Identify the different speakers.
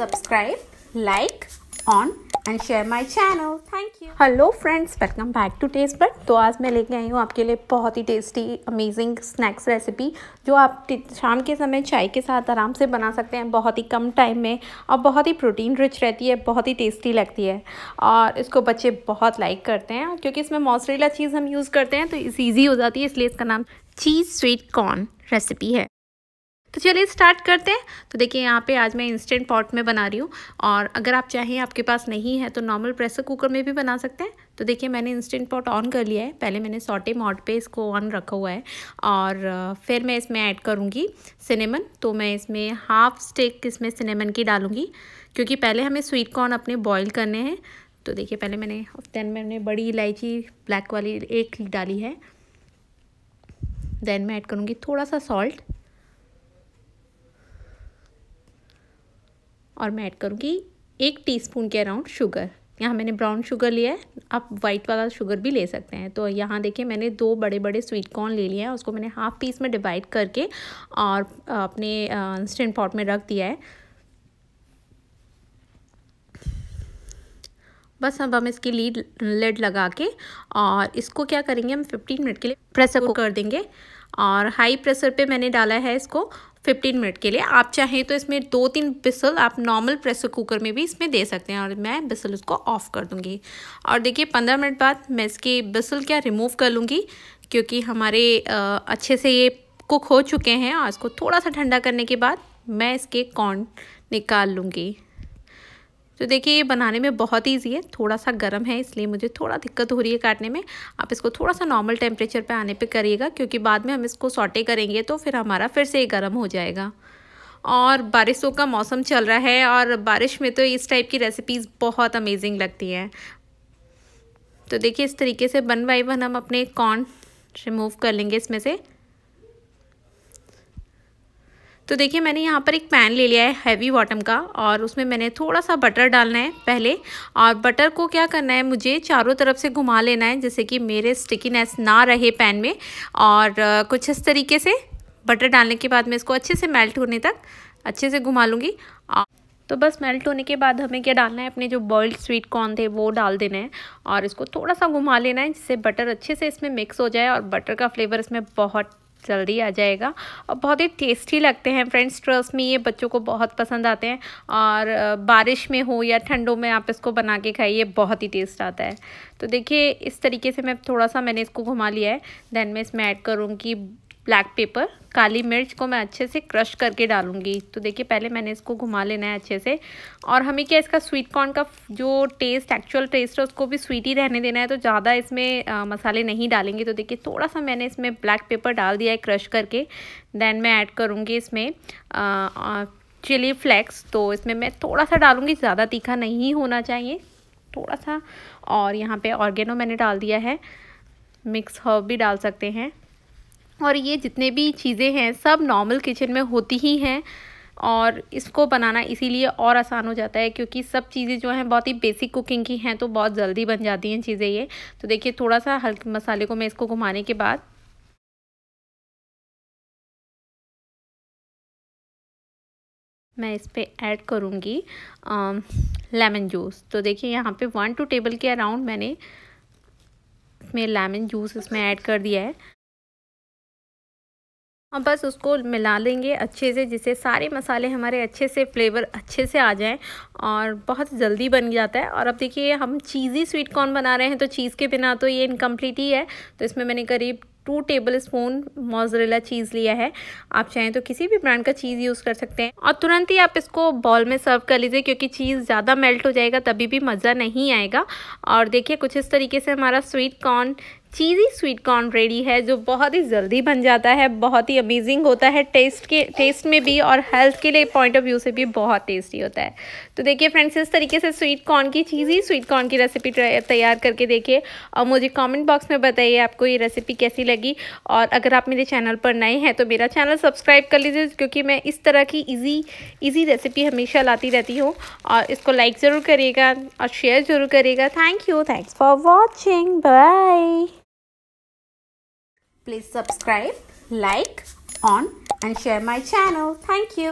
Speaker 1: subscribe, like, on and share my channel thank you hello friends welcome back to taste bud तो आज मैं लेके आई हूँ आपके लिए बहुत ही टेस्टी अमेजिंग स्नैक्स रेसिपी जो आप शाम के समय चाय के साथ आराम से बना सकते हैं बहुत ही कम टाइम में और बहुत ही प्रोटीन रिच रहती है बहुत ही टेस्टी लगती है और इसको बच्चे बहुत लाइक करते हैं क्योंकि इसमें मोसरेला चीज़ हम यूज़ करते हैं तो इस ईजी हो जाती है इसलिए इसका नाम चीज़ स्वीट कॉर्न रेसिपी है तो चलिए स्टार्ट करते हैं तो देखिए यहाँ पे आज मैं इंस्टेंट पॉट में बना रही हूँ और अगर आप चाहें आपके पास नहीं है तो नॉर्मल प्रेशर कुकर में भी बना सकते हैं तो देखिए मैंने इंस्टेंट पॉट ऑन कर लिया है पहले मैंने सॉटे मॉट पे इसको ऑन रखा हुआ है और फिर मैं इसमें ऐड करूँगी सिनेमन तो मैं इसमें हाफ स्टिक इसमें सिनेमन की डालूँगी क्योंकि पहले हमें स्वीट कॉर्न अपने बॉयल करने हैं तो देखिए पहले मैंने देन मैंने बड़ी इलायची ब्लैक वाली एक डाली है देन मैं ऐड करूँगी थोड़ा सा सॉल्ट और मैं ऐड करूँगी एक टीस्पून के अराउंड शुगर यहाँ मैंने ब्राउन शुगर लिया है आप वाइट वाला शुगर भी ले सकते हैं तो यहाँ देखिए मैंने दो बड़े बड़े स्वीट कॉर्न ले लिया है उसको मैंने हाफ पीस में डिवाइड करके और अपने इंस्टेंट पॉट में रख दिया है बस अब हम इसकी लीड लेड लगा के और इसको क्या करेंगे हम 15 मिनट के लिए प्रेशर को कर देंगे और हाई प्रेशर पे मैंने डाला है इसको 15 मिनट के लिए आप चाहें तो इसमें दो तीन बिसल आप नॉर्मल प्रेशर कुकर में भी इसमें दे सकते हैं और मैं बिसल उसको ऑफ़ कर दूँगी और देखिए 15 मिनट बाद मैं इसकी बिसल क्या रिमूव कर लूँगी क्योंकि हमारे अच्छे से ये कुक हो चुके हैं और इसको थोड़ा सा ठंडा करने के बाद मैं इसके कॉर्न निकाल लूँगी तो देखिए ये बनाने में बहुत ईजी है थोड़ा सा गर्म है इसलिए मुझे थोड़ा दिक्कत हो रही है काटने में आप इसको थोड़ा सा नॉर्मल टेम्परेचर पर आने पर करिएगा क्योंकि बाद में हम इसको सॉटे करेंगे तो फिर हमारा फिर से ये गर्म हो जाएगा और बारिशों का मौसम चल रहा है और बारिश में तो इस टाइप की रेसिपीज़ बहुत अमेजिंग लगती हैं तो देखिए इस तरीके से वन बाई वन हम अपने कॉर्न रिमूव कर लेंगे इसमें से तो देखिए मैंने यहाँ पर एक पैन ले लिया है हैवी बॉटम का और उसमें मैंने थोड़ा सा बटर डालना है पहले और बटर को क्या करना है मुझे चारों तरफ से घुमा लेना है जैसे कि मेरे स्टिकीनेस ना रहे पैन में और कुछ इस तरीके से बटर डालने के बाद मैं इसको अच्छे से मेल्ट होने तक अच्छे से घुमा लूँगी तो बस मेल्ट होने के बाद हमें क्या डालना है अपने जो बॉइल्ड स्वीट कॉर्न थे वो डाल देना है और इसको थोड़ा सा घुमा लेना है जिससे बटर अच्छे से इसमें मिक्स हो जाए और बटर का फ्लेवर इसमें बहुत जल्दी आ जाएगा और बहुत ही टेस्टी लगते हैं फ्रेंड्स ट्रस्ट में ये बच्चों को बहुत पसंद आते हैं और बारिश में हो या ठंडों में आप इसको बना के खाइए बहुत ही टेस्ट आता है तो देखिए इस तरीके से मैं थोड़ा सा मैंने इसको घुमा लिया है देन मैं इसमें ऐड करूँगी ब्लैक पेपर काली मिर्च को मैं अच्छे से क्रश करके डालूंगी तो देखिए पहले मैंने इसको घुमा लेना है अच्छे से और हमें क्या इसका स्वीट कॉर्न का जो टेस्ट एक्चुअल टेस्ट है उसको भी स्वीट ही रहने देना है तो ज़्यादा इसमें आ, मसाले नहीं डालेंगे तो देखिए थोड़ा सा मैंने इसमें ब्लैक पेपर डाल दिया है क्रश करके देन मैं ऐड करूँगी इसमें चिली फ्लैक्स तो इसमें मैं थोड़ा सा डालूँगी ज़्यादा तीखा नहीं होना चाहिए थोड़ा सा और यहाँ पर ऑर्गेनो मैंने डाल दिया है मिक्स हर्ब भी डाल सकते हैं और ये जितने भी चीज़ें हैं सब नॉर्मल किचन में होती ही हैं और इसको बनाना इसीलिए और आसान हो जाता है क्योंकि सब चीज़ें जो हैं बहुत ही बेसिक कुकिंग की हैं तो बहुत जल्दी बन जाती हैं चीज़ें ये तो देखिए थोड़ा सा हल्के मसाले को मैं इसको घुमाने के बाद मैं इस पर ऐड करूँगी लेमन जूस तो देखिए यहाँ पे वन टू टेबल के अराउंड मैंने इसमें लेमन जूस इसमें ऐड कर दिया है हम बस उसको मिला लेंगे अच्छे से जिससे सारे मसाले हमारे अच्छे से फ्लेवर अच्छे से आ जाएं और बहुत जल्दी बन जाता है और अब देखिए हम चीज़ी स्वीट कॉर्न बना रहे हैं तो चीज़ के बिना तो ये इनकम्प्लीट ही है तो इसमें मैंने करीब two tablespoon mozzarella cheese लिया है आप चाहें तो किसी भी ब्रांड का चीज़ यूज़ कर सकते हैं और तुरंत ही आप इसको बॉल में सर्व कर लीजिए क्योंकि चीज़ ज़्यादा मेल्ट हो जाएगा तभी भी मज़ा नहीं आएगा और देखिए कुछ इस तरीके से हमारा sweet corn cheesy sweet corn ready है जो बहुत ही जल्दी बन जाता है बहुत ही अमेजिंग होता है टेस्ट के टेस्ट में भी और हेल्थ के लिए पॉइंट ऑफ व्यू से भी बहुत टेस्टी होता है तो देखिए फ्रेंड्स इस तरीके से स्वीट कॉर्न की चीज़ी स्वीट कॉर्न की रेसिपी तैयार करके देखिए और मुझे कमेंट बॉक्स में बताइए आपको ये रेसिपी कैसी लगी और अगर आप मेरे चैनल पर नए हैं तो मेरा चैनल सब्सक्राइब कर लीजिए क्योंकि मैं इस तरह की ईजी ईजी रेसिपी हमेशा लाती रहती हूँ और इसको लाइक ज़रूर करिएगा और शेयर ज़रूर करिएगा thank you thanks for watching bye Please subscribe, like, on and share my channel. Thank you.